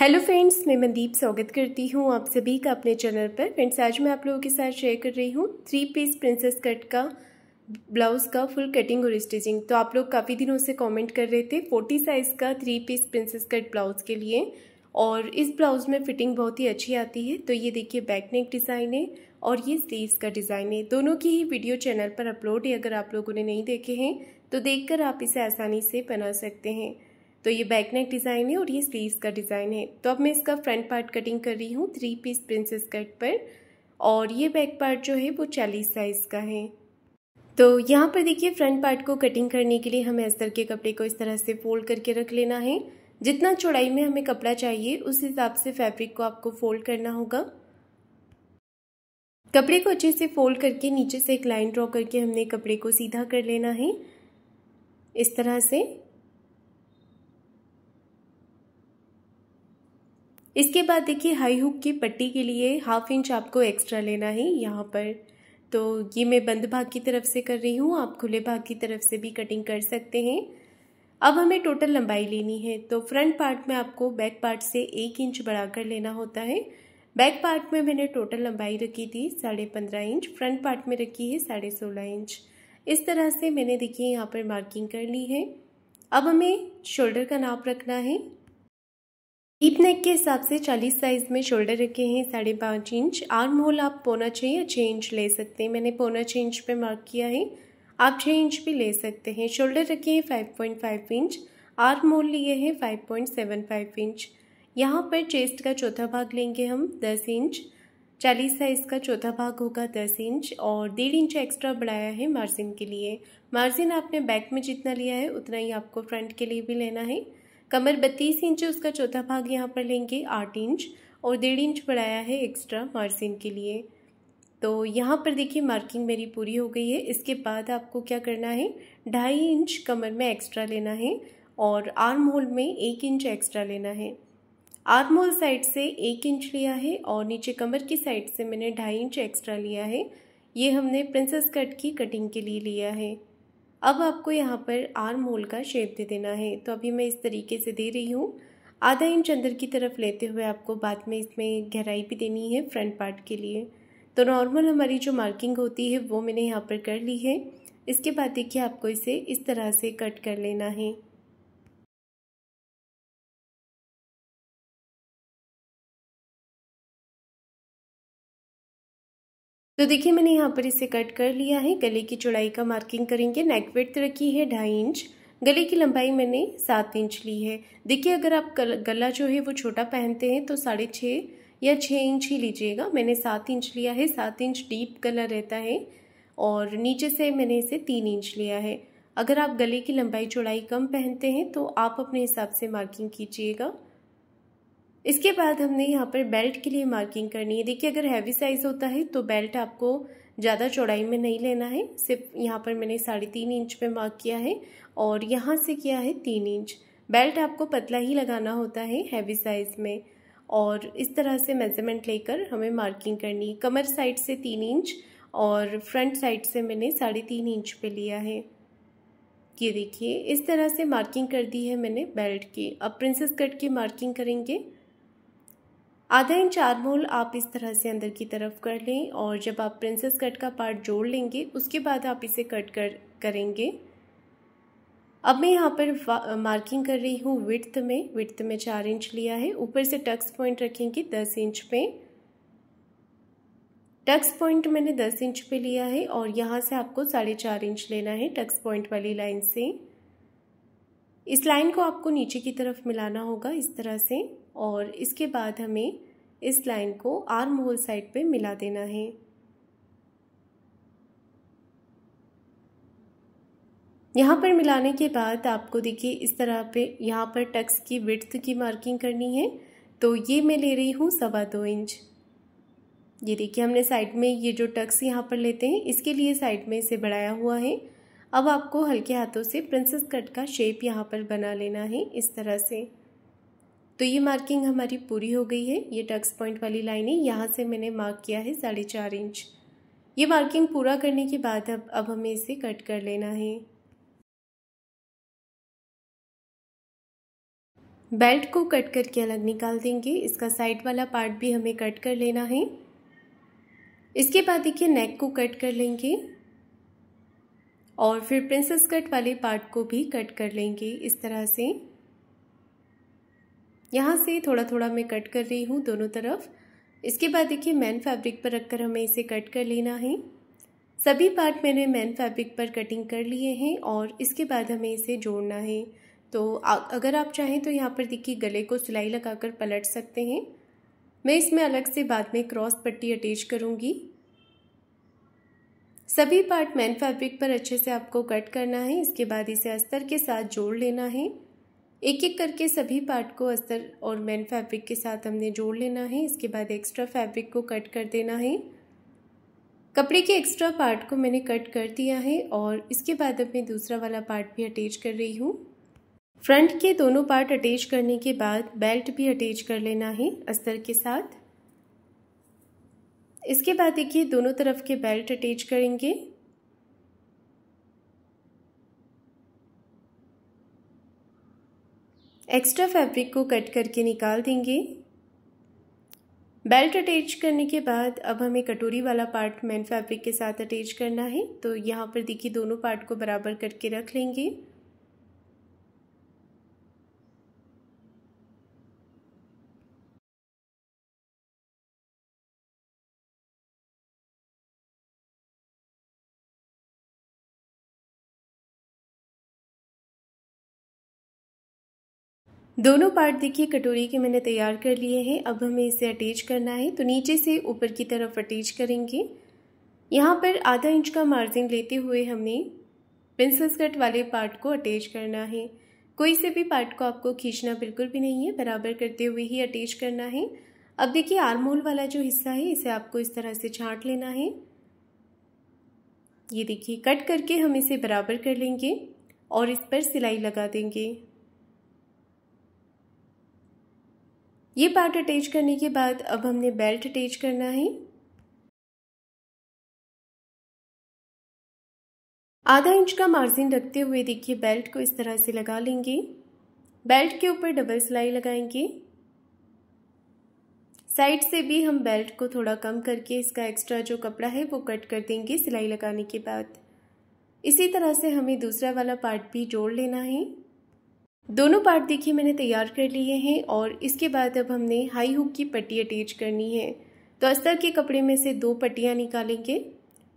hello friends मैं मनदीप स्वागत करती हूँ आप सभी का अपने चैनल पर फ्रेंड्स आज मैं आप लोगों के साथ शेयर कर रही हूँ थ्री पीस प्रिंसेस कट का ब्लाउज़ का फुल कटिंग और स्टिचिंग तो आप लोग काफ़ी दिनों से कमेंट कर रहे थे फोर्टी साइज़ का three piece princess cut blouse के लिए और इस ब्लाउज़ में फिटिंग बहुत ही अच्छी आती है तो ये देखिए बैकनेक डिज़ाइन है और ये स्लीव्स का डिज़ाइन है दोनों की ही वीडियो चैनल पर अपलोड है अगर आप लोगों ने नहीं देखे हैं तो देखकर आप इसे आसानी से बना सकते हैं तो ये बैक नेक डिज़ाइन है और ये स्लीव्स का डिज़ाइन है तो अब मैं इसका फ्रंट पार्ट कटिंग कर रही हूँ थ्री पीस प्रिंसेस कट पर और ये बैक पार्ट जो है वो चालीस साइज़ का है तो यहाँ पर देखिए फ्रंट पार्ट को कटिंग करने के लिए हमें अस्तर के कपड़े को इस तरह से फोल्ड करके रख लेना है जितना चौड़ाई में हमें कपड़ा चाहिए उस हिसाब से फैब्रिक को आपको फोल्ड करना होगा कपड़े को अच्छे से फोल्ड करके नीचे से एक लाइन ड्रॉ करके हमने कपड़े को सीधा कर लेना है इस तरह से इसके बाद देखिए हाई हुक की पट्टी के लिए हाफ इंच आपको एक्स्ट्रा लेना है यहाँ पर तो ये मैं बंद भाग की तरफ से कर रही हूँ आप खुले भाग की तरफ से भी कटिंग कर सकते हैं अब हमें टोटल लंबाई लेनी है तो फ्रंट पार्ट में आपको बैक पार्ट से एक इंच बढ़ाकर लेना होता है बैक पार्ट में मैंने टोटल लंबाई रखी थी साढ़े पंद्रह इंच फ्रंट पार्ट में रखी है साढ़े सोलह इंच इस तरह से मैंने देखिए यहाँ पर मार्किंग कर ली है अब हमें शोल्डर का नाप रखना है डीप नेक के हिसाब से 40 साइज़ में शोल्डर रखे हैं साढ़े पाँच इंच आर्म होल आप पौना छः या छः इंच ले सकते हैं मैंने पौना छः इंच पे मार्क किया है आप छः इंच भी ले सकते हैं शोल्डर रखे हैं five point five inch arm hole लिए हैं five point seven five inch यहाँ पर चेस्ट का चौथा भाग लेंगे हम दस इंच चालीस साइज़ का चौथा भाग होगा दस इंच और डेढ़ इंच एक्स्ट्रा बढ़ाया है मार्जिन के लिए मार्जिन आपने बैक में जितना लिया है उतना ही आपको फ्रंट के लिए भी लेना है कमर बत्तीस इंच उसका चौथा भाग यहाँ पर लेंगे आठ इंच और डेढ़ इंच बढ़ाया है एक्स्ट्रा मार्जिन के लिए तो यहाँ पर देखिए मार्किंग मेरी पूरी हो गई है इसके बाद आपको क्या करना है ढाई इंच कमर में एक्स्ट्रा लेना है और आर्म होल में एक इंच एक्स्ट्रा लेना है आर्म होल साइड से एक इंच लिया है और नीचे कमर की साइड से मैंने ढाई इंच एक्स्ट्रा लिया है ये हमने प्रिंसेस कट की कटिंग के लिए लिया है अब आपको यहाँ पर आर्म होल का शेप दे देना है तो अभी मैं इस तरीके से दे रही हूँ आधा इंच अंदर की तरफ लेते हुए आपको बाद में इसमें गहराई भी देनी है फ्रंट पार्ट के लिए तो नॉर्मल हमारी जो मार्किंग होती है वो मैंने यहाँ पर कर ली है इसके बाद देखिए आपको इसे इस तरह से कट कर लेना है तो देखिए मैंने यहाँ पर इसे कट कर लिया है गले की चौड़ाई का मार्किंग करेंगे नेक विड्थ रखी है ढाई इंच गले की लंबाई मैंने सात इंच ली है देखिए अगर आप गला जो है वो छोटा पहनते हैं तो साढ़े छः या छः इंच ही लीजिएगा मैंने सात इंच लिया है सात इंच डीप गला रहता है और नीचे से मैंने इसे तीन इंच लिया है अगर आप गले की लंबाई चौड़ाई कम पहनते हैं तो आप अपने हिसाब से मार्किंग कीजिएगा इसके बाद हमने यहाँ पर बेल्ट के लिए मार्किंग करनी है देखिए अगर हैवी साइज़ होता है तो बेल्ट आपको ज़्यादा चौड़ाई में नहीं लेना है सिर्फ यहाँ पर मैंने साढ़े तीन इंच पे मार्क किया है और यहाँ से किया है तीन इंच बेल्ट आपको पतला ही लगाना होता है हैवी साइज़ में और इस तरह से मेजरमेंट लेकर हमें मार्किंग करनी है कमर साइड से तीन इंच और फ्रंट साइड से मैंने साढ़े तीन इंच पे लिया है ये देखिए इस तरह से मार्किंग कर दी है मैंने बेल्ट की अब प्रिंसेस कट की मार्किंग करेंगे आधा इंच आरमोल आप इस तरह से अंदर की तरफ कर लें और जब आप प्रिंसेस कट का पार्ट जोड़ लेंगे उसके बाद आप इसे कट कर करेंगे अब मैं यहाँ पर मार्किंग कर रही हूँ विड्थ में विड्थ में चार इंच लिया है ऊपर से टक्स पॉइंट रखेंगे दस इंच पे टक्स पॉइंट मैंने दस इंच पे लिया है और यहाँ से आपको साढ़े चार इंच लेना है टक्स पॉइंट वाली लाइन से इस लाइन को आपको नीचे की तरफ मिलाना होगा इस तरह से और इसके बाद हमें इस लाइन को आर्म होल साइड पे मिला देना है यहाँ पर मिलाने के बाद आपको देखिए इस तरह पे यहाँ पर टक्स की विड्थ की मार्किंग करनी है तो ये मैं ले रही हूँ सवा दो इंच ये देखिए हमने साइड में ये जो टक्स यहाँ पर लेते हैं इसके लिए साइड में इसे बढ़ाया हुआ है अब आपको हल्के हाथों से प्रिंसेस कट का शेप यहाँ पर बना लेना है इस तरह से तो ये मार्किंग हमारी पूरी हो गई है ये टक्स पॉइंट वाली है यहाँ से मैंने मार्क किया है साढ़े चार इंच ये मार्किंग पूरा करने के बाद अब अब हमें इसे कट कर लेना है बेल्ट को कट करके अलग निकाल देंगे इसका साइड वाला पार्ट भी हमें कट कर लेना है इसके बाद देखिए नेक को कट कर लेंगे और फिर प्रिंसेस कट वाले पार्ट को भी कट कर लेंगे इस तरह से यहाँ से थोड़ा थोड़ा मैं कट कर रही हूँ दोनों तरफ इसके बाद देखिए मैन फैब्रिक पर रखकर हमें इसे कट कर लेना है सभी पार्ट मैंने मैन फैब्रिक पर कटिंग कर लिए हैं और इसके बाद हमें इसे जोड़ना है तो अगर आप चाहें तो यहाँ पर देखिए गले को सिलाई लगाकर पलट सकते हैं मैं इसमें अलग से बाद में क्रॉस पट्टी अटैच करूँगी सभी पार्ट मैन फैब्रिक पर अच्छे से आपको कट करना है इसके बाद इसे अस्तर के साथ जोड़ लेना है एक एक करके सभी पार्ट को अस्तर और मैन फैब्रिक के साथ हमने जोड़ लेना है इसके बाद एक्स्ट्रा फैब्रिक को कट कर देना है कपड़े के एक्स्ट्रा पार्ट को मैंने कट कर दिया है और इसके बाद अब मैं दूसरा वाला पार्ट भी अटैच कर रही हूँ फ्रंट के दोनों पार्ट अटैच करने के बाद बेल्ट भी अटैच कर लेना है अस्तर के साथ इसके बाद देखिए दोनों तरफ के बेल्ट अटैच करेंगे एक्स्ट्रा फैब्रिक को कट करके निकाल देंगे बेल्ट अटैच करने के बाद अब हमें कटोरी वाला पार्ट मेन फैब्रिक के साथ अटैच करना है तो यहाँ पर देखिए दोनों पार्ट को बराबर करके रख लेंगे दोनों पार्ट देखिए कटोरी के मैंने तैयार कर लिए हैं अब हमें इसे अटैच करना है तो नीचे से ऊपर की तरफ अटैच करेंगे यहाँ पर आधा इंच का मार्जिन लेते हुए हमें प्रिंसेस कट वाले पार्ट को अटैच करना है कोई से भी पार्ट को आपको खींचना बिल्कुल भी नहीं है बराबर करते हुए ही अटैच करना है अब देखिए आर्मोल वाला जो हिस्सा है इसे आपको इस तरह से छाँट लेना है ये देखिए कट करके हम इसे बराबर कर लेंगे और इस पर सिलाई लगा देंगे ये पार्ट अटैच करने के बाद अब हमने बेल्ट अटैच करना है आधा इंच का मार्जिन रखते हुए देखिए बेल्ट को इस तरह से लगा लेंगे बेल्ट के ऊपर डबल सिलाई लगाएंगे साइड से भी हम बेल्ट को थोड़ा कम करके इसका एक्स्ट्रा जो कपड़ा है वो कट कर देंगे सिलाई लगाने के बाद इसी तरह से हमें दूसरा वाला पार्ट भी जोड़ लेना है दोनों पार्ट देखिए मैंने तैयार कर लिए हैं और इसके बाद अब हमने हाई हुक की पट्टी अटैच करनी है तो अस्तर के कपड़े में से दो पट्टियाँ निकालेंगे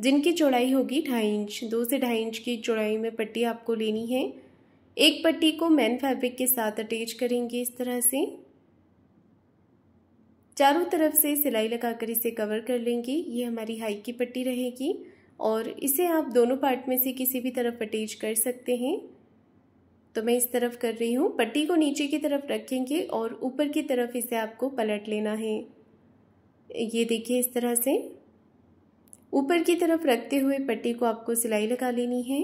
जिनकी चौड़ाई होगी ढाई इंच दो से ढाई इंच की चौड़ाई में पट्टी आपको लेनी है एक पट्टी को मैन फैब्रिक के साथ अटैच करेंगे इस तरह से चारों तरफ से सिलाई लगाकर इसे कवर कर लेंगे ये हमारी हाई की पट्टी रहेगी और इसे आप दोनों पार्ट में से किसी भी तरफ अटैच कर सकते हैं तो मैं इस तरफ कर रही हूँ पट्टी को नीचे की तरफ रखेंगे और ऊपर की तरफ इसे आपको पलट लेना है ये देखिए इस तरह से ऊपर की तरफ रखते हुए पट्टी को आपको सिलाई लगा लेनी है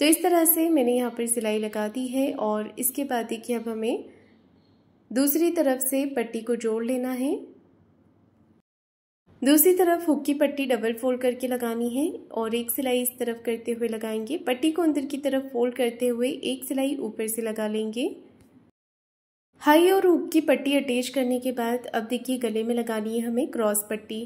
तो इस तरह से मैंने यहाँ पर सिलाई लगा दी है और इसके बाद देखिए अब हमें दूसरी तरफ से पट्टी को जोड़ लेना है दूसरी तरफ हुक की पट्टी डबल फोल्ड करके लगानी है और एक सिलाई इस तरफ करते हुए लगाएंगे पट्टी को अंदर की तरफ फोल्ड करते हुए एक सिलाई ऊपर से लगा लेंगे हाई और हुक की पट्टी अटैच करने के बाद अब देखिए गले में लगानी है हमें क्रॉस पट्टी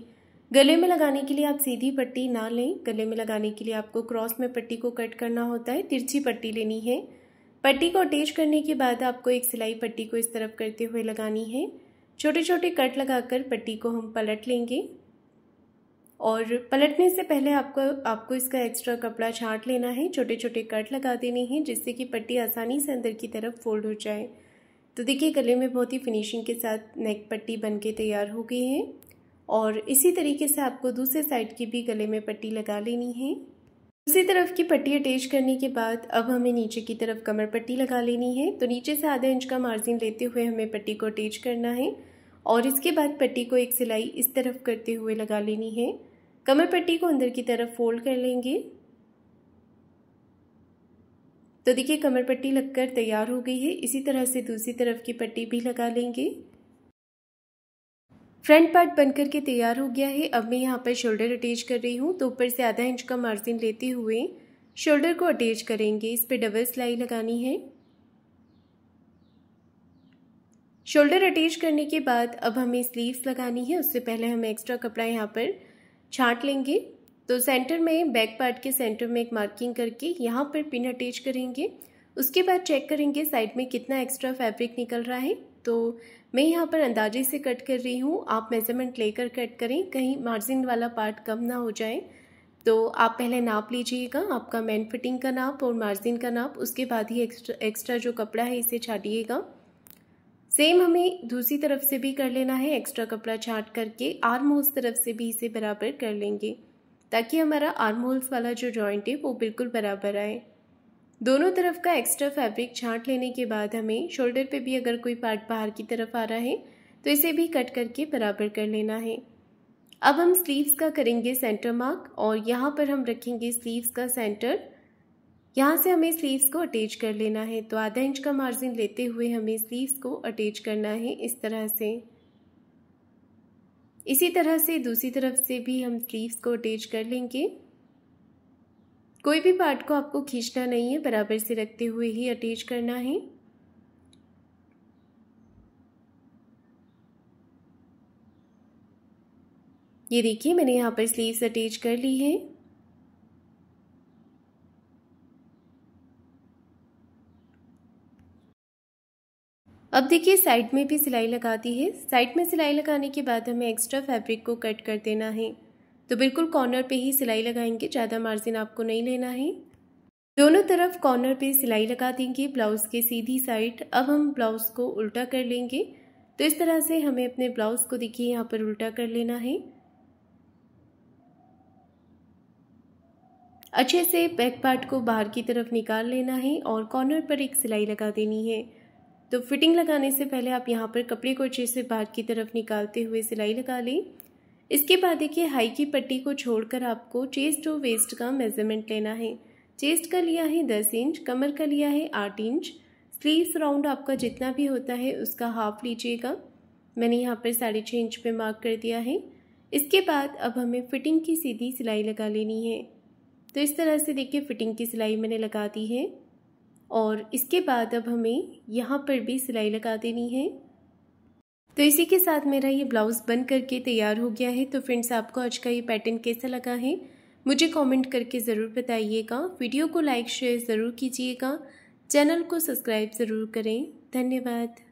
गले में लगाने के लिए आप सीधी पट्टी ना लें गले में लगाने के लिए आपको क्रॉस में पट्टी को कट करना होता है तिरछी पट्टी लेनी है पट्टी को अटैच करने के बाद आपको एक सिलाई पट्टी को इस तरफ करते हुए लगानी है छोटे छोटे कट लगाकर पट्टी को हम पलट लेंगे और पलटने से पहले आपको आपको इसका एक्स्ट्रा कपड़ा छाट लेना है छोटे छोटे कट लगा देने हैं जिससे कि पट्टी आसानी से अंदर की तरफ फोल्ड हो जाए तो देखिए गले में बहुत ही फिनिशिंग के साथ नेक पट्टी बन के तैयार हो गई है और इसी तरीके से आपको दूसरे साइड की भी गले में पट्टी लगा लेनी है दूसरी तरफ की पट्टी अटैच करने के बाद अब हमें नीचे की तरफ कमर पट्टी लगा लेनी है तो नीचे से आधा इंच का मार्जिन लेते हुए हमें पट्टी को अटैच करना है और इसके बाद पट्टी को एक सिलाई इस तरफ करते हुए लगा लेनी है कमर पट्टी को अंदर की तरफ फोल्ड कर लेंगे तो देखिए कमर पट्टी लगकर तैयार हो गई है इसी तरह से दूसरी तरफ की पट्टी भी लगा लेंगे फ्रंट पार्ट बनकर के तैयार हो गया है अब मैं यहाँ पर शोल्डर अटैच कर रही हूँ तो ऊपर से आधा इंच का मार्जिन लेते हुए शोल्डर को अटैच करेंगे इस पर डबल सिलाई लगानी है शोल्डर अटैच करने के बाद अब हमें स्लीव्स लगानी है उससे पहले हमें एक्स्ट्रा कपड़ा यहाँ पर छाट लेंगे तो सेंटर में बैक पार्ट के सेंटर में एक मार्किंग करके यहाँ पर पिन अटैच करेंगे उसके बाद चेक करेंगे साइड में कितना एक्स्ट्रा फैब्रिक निकल रहा है तो मैं यहाँ पर अंदाजे से कट कर रही हूँ आप मेज़रमेंट लेकर कट करें कहीं मार्जिन वाला पार्ट कम ना हो जाए तो आप पहले नाप लीजिएगा आपका मैन फिटिंग का नाप और मार्जिन का नाप उसके बाद ही एक्स्ट्रा एक्स्ट्रा जो कपड़ा है इसे छाटिएगा सेम हमें दूसरी तरफ से भी कर लेना है एक्स्ट्रा कपड़ा छाट करके आर्म होल्स तरफ से भी इसे बराबर कर लेंगे ताकि हमारा आर्म होल्स वाला जो जॉइंट है वो बिल्कुल बराबर आए दोनों तरफ का एक्स्ट्रा फैब्रिक छाट लेने के बाद हमें शोल्डर पे भी अगर कोई पार्ट बाहर की तरफ आ रहा है तो इसे भी कट करके बराबर कर लेना है अब हम स्लीव्स का करेंगे सेंटर मार्क और यहाँ पर हम रखेंगे स्लीव्स का सेंटर यहाँ से हमें स्लीव्स को अटैच कर लेना है तो आधा इंच का मार्जिन लेते हुए हमें स्लीव्स को अटैच करना है इस तरह से इसी तरह से दूसरी तरफ से भी हम स्लीव्स को अटैच कर लेंगे कोई भी पार्ट को आपको खींचना नहीं है बराबर से रखते हुए ही अटैच करना है ये देखिए मैंने यहाँ पर स्लीव्स अटैच कर ली है देखिए साइड में भी सिलाई लगा दी है साइड में सिलाई लगाने के बाद हमें एक्स्ट्रा फैब्रिक को कट कर देना है तो बिल्कुल कॉर्नर पे ही सिलाई लगाएंगे ज़्यादा मार्जिन आपको नहीं लेना है दोनों तरफ कॉर्नर पे सिलाई लगा देंगे ब्लाउज़ के सीधी साइड अब हम ब्लाउज़ को उल्टा कर लेंगे तो इस तरह से हमें अपने ब्लाउज़ को देखिए यहाँ पर उल्टा कर लेना है अच्छे से बैक पार्ट को बाहर की तरफ निकाल लेना है और कॉर्नर पर एक सिलाई लगा देनी है तो फिटिंग लगाने से पहले आप यहाँ पर कपड़े को अच्छे से बाहर की तरफ निकालते हुए सिलाई लगा लें इसके बाद देखिए हाई की पट्टी को छोड़कर आपको चेस्ट और वेस्ट का मेजरमेंट लेना है चेस्ट का लिया है दस इंच कमर का लिया है आठ इंच स्लीव्स राउंड आपका जितना भी होता है उसका हाफ लीजिएगा मैंने यहाँ पर साढ़े छः इंच पे मार्क कर दिया है इसके बाद अब हमें फिटिंग की सीधी सिलाई लगा लेनी है तो इस तरह से देखिए फिटिंग की सिलाई मैंने लगा दी है और इसके बाद अब हमें यहाँ पर भी सिलाई लगा देनी है तो इसी के साथ मेरा ये ब्लाउज़ बन करके तैयार हो गया है तो फ्रेंड्स आपको आज का ये पैटर्न कैसा लगा है मुझे कमेंट करके ज़रूर बताइएगा वीडियो को लाइक शेयर ज़रूर कीजिएगा चैनल को सब्सक्राइब ज़रूर करें धन्यवाद